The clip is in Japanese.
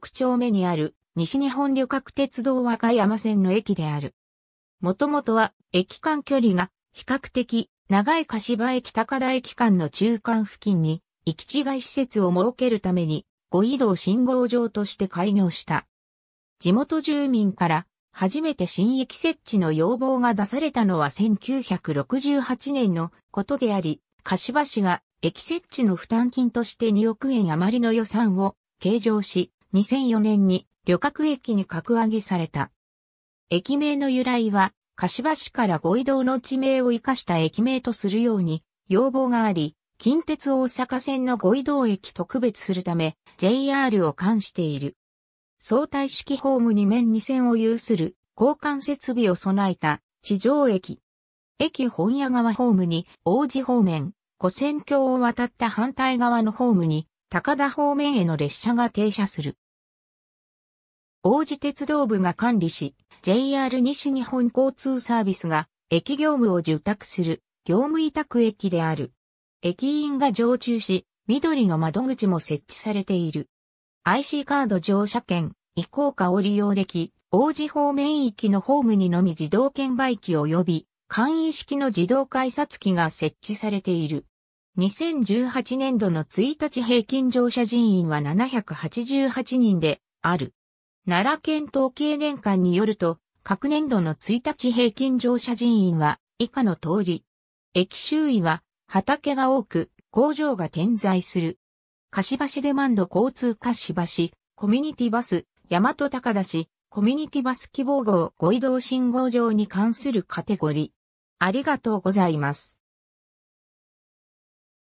6丁目にある西日本旅客鉄道和歌山線の駅である。もともとは駅間距離が比較的長い柏駅高田駅間の中間付近に行き違い施設を設けるために五移動信号場として開業した。地元住民から初めて新駅設置の要望が出されたのは1968年のことであり、柏市が駅設置の負担金として2億円余りの予算を計上し、2004年に旅客駅に格上げされた。駅名の由来は、柏市から五移動の地名を生かした駅名とするように要望があり、近鉄大阪線の五移動駅と区別するため JR を冠している。相対式ホーム2面2線を有する交換設備を備えた地上駅。駅本屋側ホームに王子方面、古線橋を渡った反対側のホームに高田方面への列車が停車する。王子鉄道部が管理し、JR 西日本交通サービスが駅業務を受託する業務委託駅である。駅員が常駐し、緑の窓口も設置されている。IC カード乗車券、移行化を利用でき、王子方面域のホームにのみ自動券売機及び簡易式の自動改札機が設置されている。2018年度の1日平均乗車人員は788人である。奈良県統計年間によると、各年度の1日平均乗車人員は以下の通り。駅周囲は畑が多く工場が点在する。柏市デマンド交通柏市、コミュニティバス、大和高田市、コミュニティバス希望号ご移動信号場に関するカテゴリー。ありがとうございます。